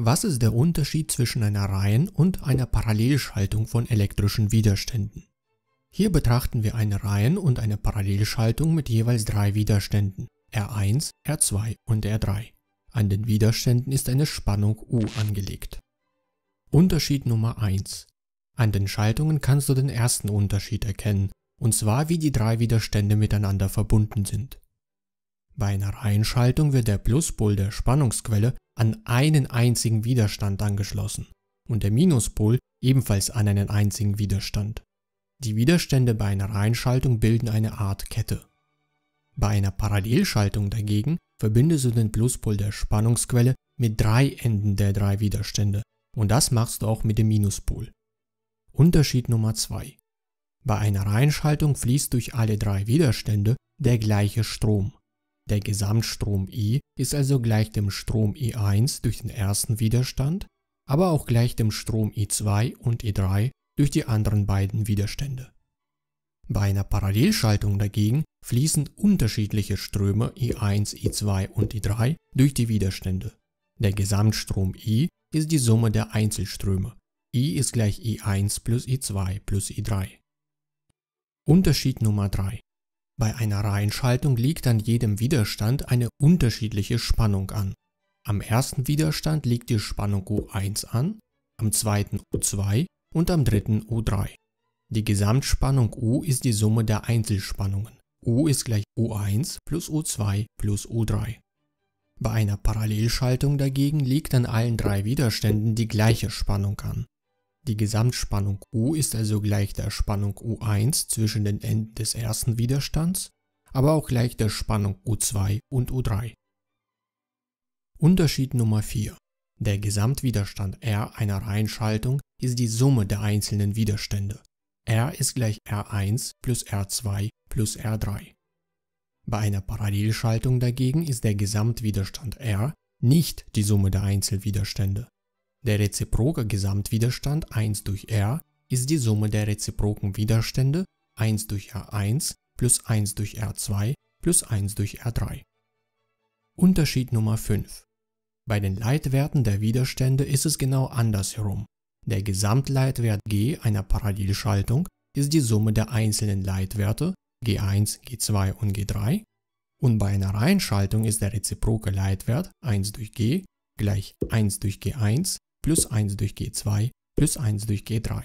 Was ist der Unterschied zwischen einer Reihen- und einer Parallelschaltung von elektrischen Widerständen? Hier betrachten wir eine Reihen- und eine Parallelschaltung mit jeweils drei Widerständen, R1, R2 und R3. An den Widerständen ist eine Spannung U angelegt. Unterschied Nummer 1. An den Schaltungen kannst du den ersten Unterschied erkennen, und zwar wie die drei Widerstände miteinander verbunden sind. Bei einer Reihenschaltung wird der Pluspol der Spannungsquelle an einen einzigen Widerstand angeschlossen und der Minuspol ebenfalls an einen einzigen Widerstand. Die Widerstände bei einer Reinschaltung bilden eine Art Kette. Bei einer Parallelschaltung dagegen verbindest du den Pluspol der Spannungsquelle mit drei Enden der drei Widerstände und das machst du auch mit dem Minuspol. Unterschied Nummer zwei: Bei einer Reinschaltung fließt durch alle drei Widerstände der gleiche Strom. Der Gesamtstrom I e ist also gleich dem Strom e I1 durch den ersten Widerstand, aber auch gleich dem Strom e I2 und I3 durch die anderen beiden Widerstände. Bei einer Parallelschaltung dagegen fließen unterschiedliche Ströme I1, I2 und I3 durch die Widerstände. Der Gesamtstrom I ist die Summe der Einzelströme. I ist gleich I1 plus I2 plus I3. Unterschied Nummer 3. Bei einer Reihenschaltung liegt an jedem Widerstand eine unterschiedliche Spannung an. Am ersten Widerstand liegt die Spannung U1 an, am zweiten U2 und am dritten U3. Die Gesamtspannung U ist die Summe der Einzelspannungen. U ist gleich U1 plus U2 plus U3. Bei einer Parallelschaltung dagegen liegt an allen drei Widerständen die gleiche Spannung an. Die Gesamtspannung U ist also gleich der Spannung U1 zwischen den Enden des ersten Widerstands, aber auch gleich der Spannung U2 und U3. Unterschied Nummer 4. Der Gesamtwiderstand R einer Reihenschaltung ist die Summe der einzelnen Widerstände. R ist gleich R1 plus R2 plus R3. Bei einer Parallelschaltung dagegen ist der Gesamtwiderstand R nicht die Summe der Einzelwiderstände. Der reziproke Gesamtwiderstand 1 durch R ist die Summe der reziproken Widerstände 1 durch R1 plus 1 durch R2 plus 1 durch R3. Unterschied Nummer 5. Bei den Leitwerten der Widerstände ist es genau andersherum. Der Gesamtleitwert G einer Parallelschaltung ist die Summe der einzelnen Leitwerte G1, G2 und G3 und bei einer Reihenschaltung ist der reziproke Leitwert 1 durch G gleich 1 durch G1 plus 1 durch G2 plus 1 durch G3.